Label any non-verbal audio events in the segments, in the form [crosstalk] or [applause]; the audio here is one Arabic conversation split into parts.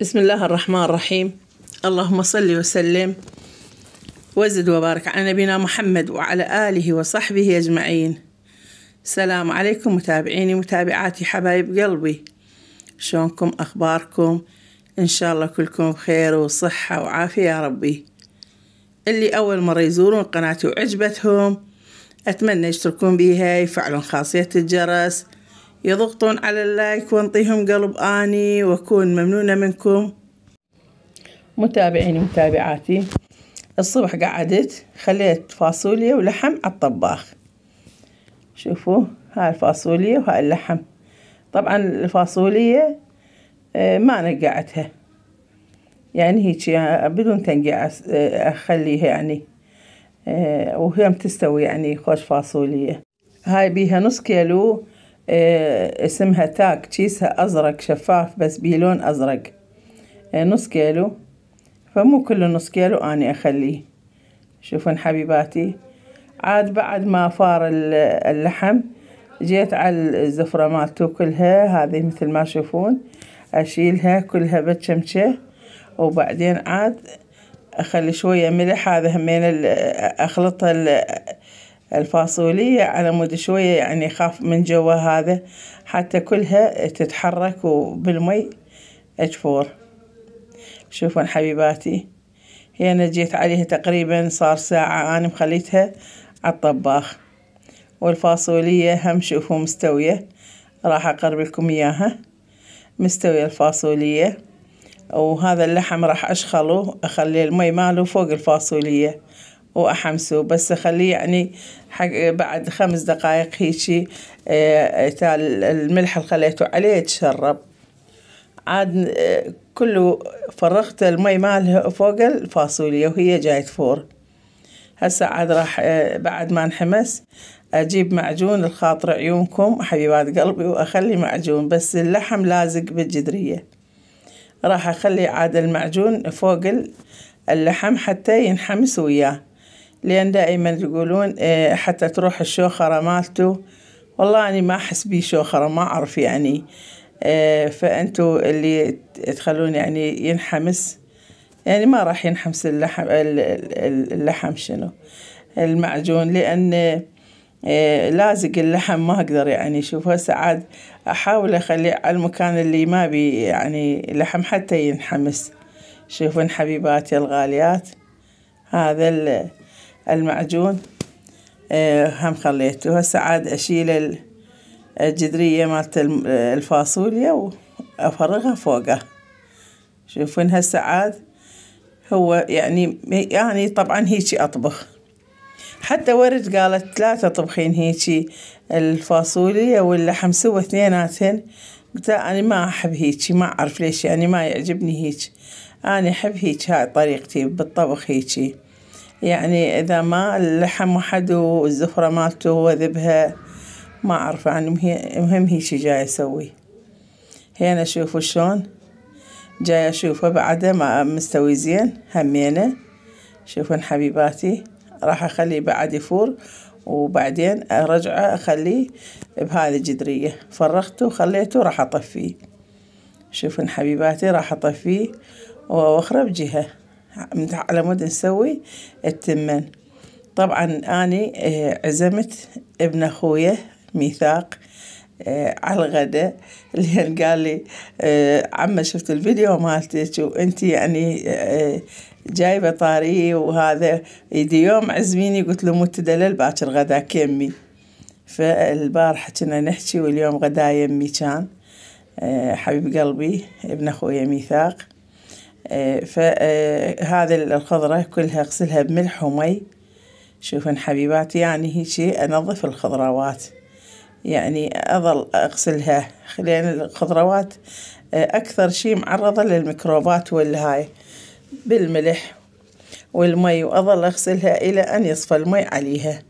بسم الله الرحمن الرحيم اللهم صل وسلم وزد وبارك على نبينا محمد وعلى آله وصحبه أجمعين السلام عليكم متابعيني متابعاتي حبايب قلبي شلونكم أخباركم إن شاء الله كلكم بخير وصحة وعافية يا ربي اللي أول مرة يزورون قناتي وعجبتهم أتمنى يشتركون بيها يفعلون خاصية الجرس يضغطون على اللايك وانطيهم قلب آني وأكون ممنونة منكم متابعيني ومتابعاتي الصبح قعدت خليت فاصوليا ولحم على الطباخ شوفوا هاي الفاصوليا وهاي اللحم طبعا الفاصوليا آه، ما نقعتها يعني هيك يعني بدون تنقيع آه، اخليها يعني آه، وهي متستوي يعني خوش فاصوليا هاي بيها نص كيلو إيه، اسمها تاك كيسها أزرق شفاف بس لون أزرق إيه، نص كيلو فمو كله نص كيلو أني أخليه شوفون حبيباتي عاد بعد ما فار اللحم جيت على الزفرة مالتو كلها هذه مثل ما تشوفون أشيلها كلها بتشمشة وبعدين عاد أخلي شوية ملح هذا همين أخلطها الفاصولية على مود شوية يعني خاف من جوا هذا حتى كلها تتحرك وبالمي اجفور شوفون حبيباتي هي أنا جيت عليها تقريبا صار ساعة أنا مخليتها عالطباخ والفاصولية هم شوفوا مستوية راح أقرب لكم إياها مستوية الفاصولية وهذا اللحم راح أشخله أخلي المي ماله فوق الفاصولية واحمسه بس اخليه يعني حق بعد خمس دقائق هيجي آه، تال الملح اللي خليته عليه يتشرب عاد آه، كله فرغت المي مالها فوق الفاصوليا وهي جاي تفور هسه عاد راح آه، بعد ما انحمس اجيب معجون الخاطر عيونكم حبيبات قلبي واخلي معجون بس اللحم لازق بالجدريه راح اخلي عاد المعجون فوق اللحم حتى ينحمس وياه لأن دائما يقولون إيه، حتى تروح الشوخرة مالته والله اني ما أحس بيه شوخرة ما أعرف يعني إيه، فأنتوا اللي تخلون يعني ينحمس يعني ما راح ينحمس اللحم اللحم شنو المعجون لأن إيه، لازق اللحم ما أقدر يعني شوف هسه عاد أحاول أخليه على المكان اللي ما بي يعني لحم حتى ينحمس شوفون حبيباتي الغاليات هذا المعجون آه، هم خليته هسه عاد أشيل الجذريه مالت الفاصوليا وأفرغها فوقه شوفون هسه عاد هو يعني يعني طبعا هيجي أطبخ حتى ورد قالت لا تطبخين هيجي الفاصوليا واللحم سوى اثنيناتهن قلت أنا ما أحب هيجي ما أعرف ليش يعني ما يعجبني هيجي أنا أحب هيجي هاي طريقتي بالطبخ هيجي يعني إذا ما اللحم وحده والزفرة مالته وذبها ما أعرف عنهم هي المهم هي شي جاي أسوي هي أنا أشوفه شلون جاي أشوفه بعده ما مستوي زين همينه شوفون حبيباتي راح أخليه بعد يفور وبعدين أرجعه أخليه بهذه الجدرية فرغته وخليته راح أطفيه شوفون حبيباتي راح أطفيه وأخرى بجهة على مود نسوي التمن طبعا أني آه، عزمت ابن أخويا ميثاق آه، على الغداء [laughs] اللي قال لي آه، عمه شفت الفيديو مالتك وانت يعني جايبه طاري وهذا يدي يوم عزميني قلت له متدلل باكر غدا كمي فالبارحة كنا نحكي واليوم غدا يمي كان حبيب قلبي ابن اخويا ميثاق إيه، فهذه إيه، الخضرة كلها أغسلها بملح ومي شوفن حبيباتي يعني هيجي أنظف الخضروات يعني أظل أغسلها لأن الخضروات إيه، أكثر شي معرضة للميكروبات والهاي بالملح والمي وأظل أغسلها إلى أن يصفى المي عليها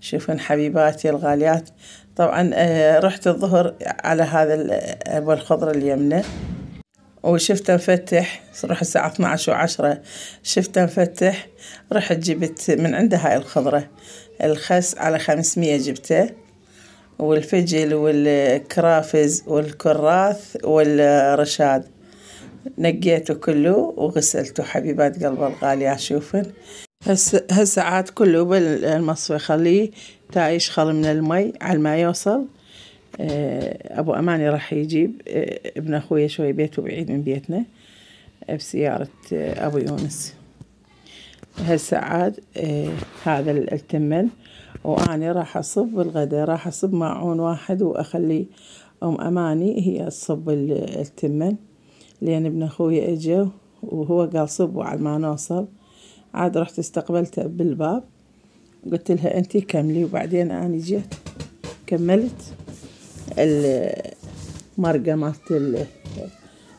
شوفن حبيباتي الغاليات طبعا رحت الظهر على هذا ابو الخضرة اليمنى وشفته مفتح صراحة الساعة 12 وعشرة شفته مفتح رحت جبت من عنده هاي الخضرة الخس على 500 جبته والفجل والكرافز والكراث والرشاد نقيته كله وغسلته حبيبات قلب الغالي أشوفن هالساعات كله بالمصفى خليه تعيش يشخل من المي على ما يوصل آه، أبو أماني راح يجيب آه، ابن أخويا شوي بيته بعيد من بيتنا آه، بسيارة أبو يونس هسه عاد هذا التمل وأني راح أصب الغداء راح أصب معون واحد وأخلي أم أماني هي تصب التمل لأن ابن أخويا إجا وهو قال صبوا على ما نوصل عاد رحت استقبلته بالباب قلت لها أنتي كملي وبعدين أنا جيت كملت المرقة مالت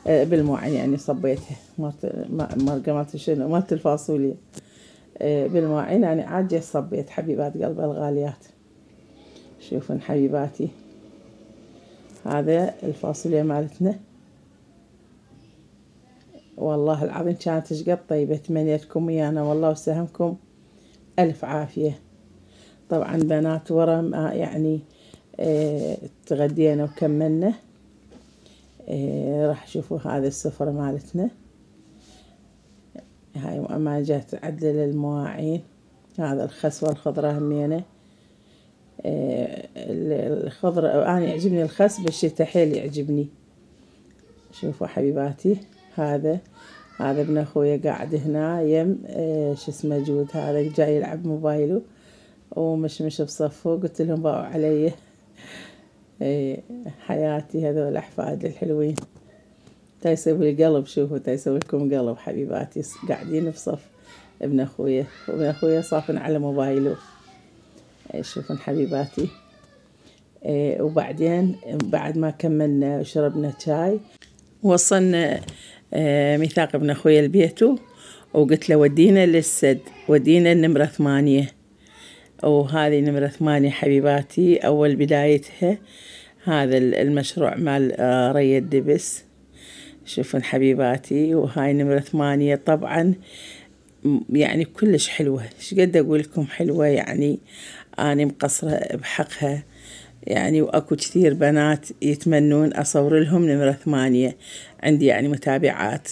آه، بالماء يعني صبيتها مالت مرقة مالت شنو مالت الفاصوليا آه، بالماء يعني عادي صبيت حبيبات قلب الغاليات شوفن حبيباتي هذا الفاصوليا مالتنا والله العظيم كانت شقد طيبة تمنيتكم ويانا والله وسهمكم ألف عافية طبعا بنات ورا ما يعني تغدينا وكملنا راح شوفوا هذا السفرة مالتنا هاي ما جات عدل المواعين هذا الخس والخضرة همينة الخضرة أنا يعجبني الخس بالشتا حيل يعجبني شوفوا حبيباتي هذا هذا ابن أخويا قاعد هنا يم شو اسمه جود هذا جاي يلعب موبايله ومشمش بصفه قلت لهم باعوا عليه إيه، حياتي هذول الأحفاد الحلوين تا يسوي القلب شوفوا تا يسوي لكم قلب حبيباتي قاعدين بصف ابن أخويا وابن أخويا صافن على موبايله إيه، شوفن حبيباتي إيه، وبعدين بعد ما كملنا وشربنا شاي وصلنا ميثاق ابن أخويا لبيته وقلت له ودينا للسد ودينا النمرة ثمانية وهذه نمرة ثمانية حبيباتي أول بدايتها هذا المشروع مال آه، ري الدبس شوفون حبيباتي وهاي نمرة ثمانية طبعا يعني كلش حلوة شقد أقول لكم حلوة يعني أنا مقصرة بحقها يعني وأكو كثير بنات يتمنون أصور لهم نمرة ثمانية عندي يعني متابعات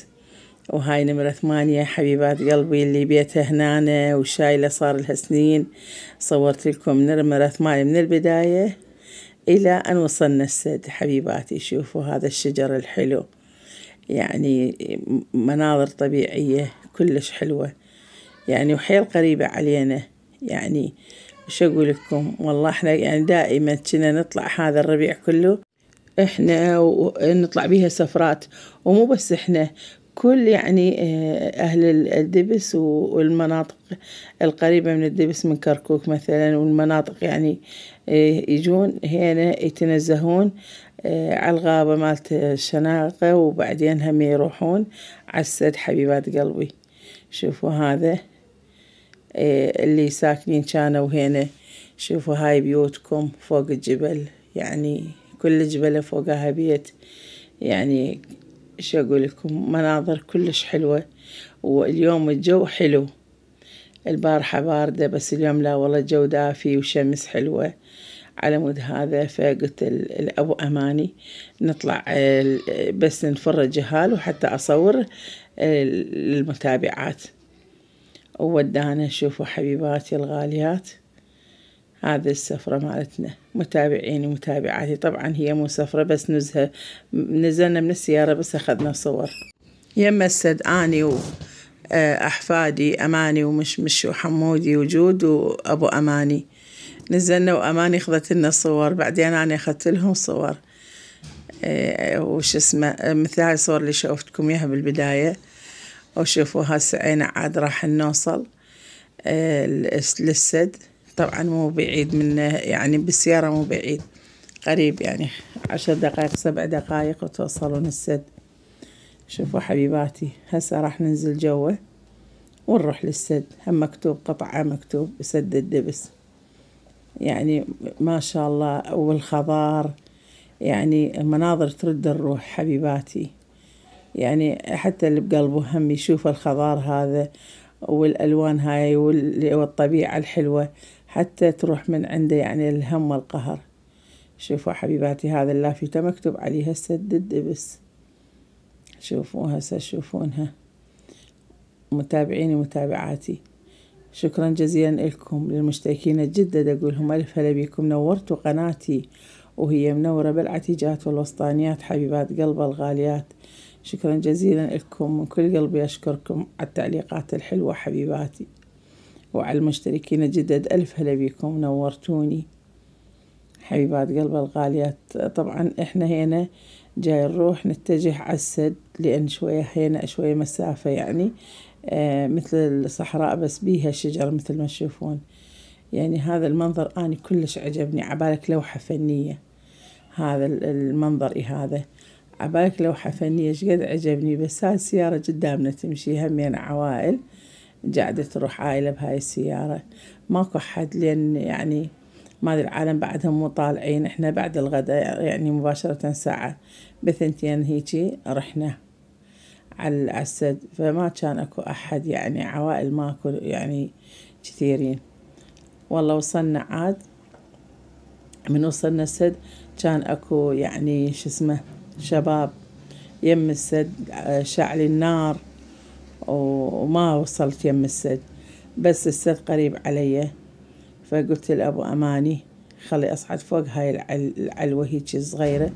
وهاي نمرة ثمانية حبيبات قلبي اللي بيته هنا وشايلة صار لها سنين صورت لكم نمرة ثمانية من البداية إلى أن وصلنا السد حبيباتي شوفوا هذا الشجر الحلو يعني مناظر طبيعية كلش حلوة يعني وحيل قريبة علينا يعني وش أقول لكم والله إحنا يعني دائما كنا نطلع هذا الربيع كله إحنا ونطلع بيها سفرات ومو بس إحنا كل يعني آه، أهل الدبس والمناطق القريبة من الدبس من كركوك مثلا والمناطق يعني آه، يجون هنا يتنزهون آه، على الغابة مالت الشناقة وبعدين هم يروحون عالسد حبيبات قلبي شوفوا هذا اللي ساكنين كانوا هنا شوفوا هاي بيوتكم فوق الجبل يعني كل جبلة فوقها بيت يعني إيش أقول لكم مناظر كلش حلوة واليوم الجو حلو البارحة باردة بس اليوم لا والله الجو دافي وشمس حلوة على مود هذا فقلت الأبو أماني نطلع بس نفر الجهال وحتى أصور المتابعات وودانا شوفوا حبيباتي الغاليات هذه السفرة مالتنا متابعيني ومتابعاتي طبعا هي مو سفرة بس نزهة نزلنا من السيارة بس أخذنا صور يما السد أني و... آه، أحفادي أماني ومشمش وحمودي وجود وأبو أماني نزلنا وأماني أخذت لنا صور بعدين أنا أخذت لهم صور آه، وش اسمه آه، مثل هاي الصور اللي شوفتكم إياها بالبداية وشوفوا هسه عاد راح نوصل للسد طبعا مو بعيد من يعني بالسيارة مو بعيد قريب يعني عشر دقائق سبع دقائق وتوصلون السد شوفوا حبيباتي هسه راح ننزل جوا ونروح للسد هم مكتوب قطعة مكتوب سد الدبس يعني ما شاء الله والخضار يعني مناظر ترد الروح حبيباتي يعني حتى اللي بقلبه هم يشوف الخضار هذا والألوان هاي والطبيعة الحلوة حتى تروح من عنده يعني الهم والقهر شوفوا حبيباتي هذا اللافتة مكتوب عليها سد الدبس شوفوها شوفونها متابعيني متابعاتي شكرا جزيلا لكم للمشتركين الجدد أقولهم ألف هلا بيكم نورتوا قناتي وهي منورة بالعتيجات والوسطانيات حبيبات قلب الغاليات شكرا جزيلا لكم من كل قلبي أشكركم على التعليقات الحلوة حبيباتي وعلى المشتركين الجدد ألف هلا بيكم نورتوني حبيبات قلب الغاليات طبعا احنا هنا جاي نروح نتجه على السد لأن شوية هنا شوية مسافة يعني آه مثل الصحراء بس بيها شجر مثل ما تشوفون يعني هذا المنظر أنا كلش عجبني عبالك لوحة فنية هذا المنظر هذا عبالك لوحة فنية شقد عجبني بس هاي السيارة قدامنا تمشي همين عوائل قاعدة تروح عائلة بهاي السيارة ماكو حد لأن يعني ما ادري العالم بعدهم مو طالعين احنا بعد الغداء يعني مباشرة ساعة بثنتين هيجي رحنا على الأسد فما كان أكو أحد يعني عوائل ماكو يعني كثيرين والله وصلنا عاد من وصلنا السد كان أكو يعني شو اسمه شباب يم السد شعل النار وما وصلت يم السد بس السد قريب علي فقلت لأبو أماني خلي أصعد فوق هاي العلوة هيك صغيرة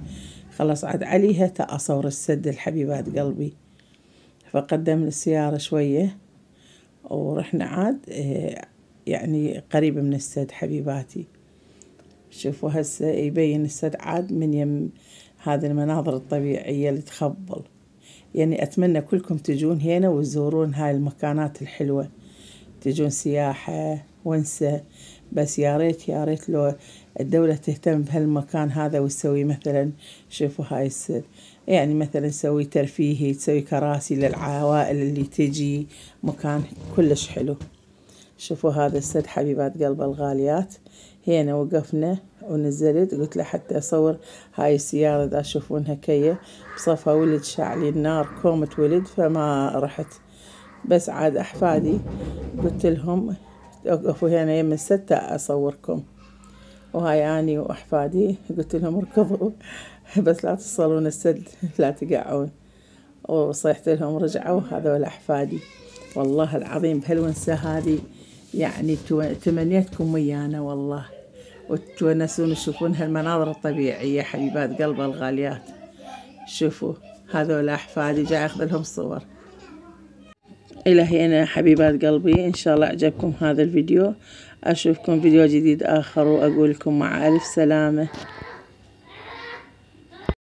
خل أصعد عليها تا أصور السد الحبيبات قلبي فقدم السيارة شوية ورحنا عاد إيه، يعني قريب من السد حبيباتي شوفوا هسه يبين السد عاد من يم هذه المناظر الطبيعية اللي تخبل يعني أتمنى كلكم تجون هنا وتزورون هاي المكانات الحلوة تجون سياحة ونسة بس يا ريت يا ريت لو الدولة تهتم بهالمكان هذا وتسوي مثلا شوفوا هاي السد يعني مثلا تسوي ترفيهي تسوي كراسي للعوائل اللي تجي مكان كلش حلو شوفوا هذا السد حبيبات قلب الغاليات هنا وقفنا ونزلت قلت له حتى اصور هاي السيارة دا تشوفونها كيه بصفى ولد شعلي النار كومة ولد فما رحت بس عاد احفادي قلت لهم اوقفوا هنا يم الستة اصوركم وهاي اني واحفادي قلت لهم اركضوا [laughs] بس لا تصلون السد لا تقعون وصيحت لهم رجعوا هذول احفادي والله العظيم بهالونسة هذه يعني تمنيتكم ويانا والله وتونسون تشوفون هالمناظر الطبيعية حبيبات قلب الغاليات شوفوا هذول أحفادي جاي أخذ لهم صور إلى هنا حبيبات قلبي إن شاء الله عجبكم هذا الفيديو أشوفكم فيديو جديد آخر وأقول لكم مع ألف سلامة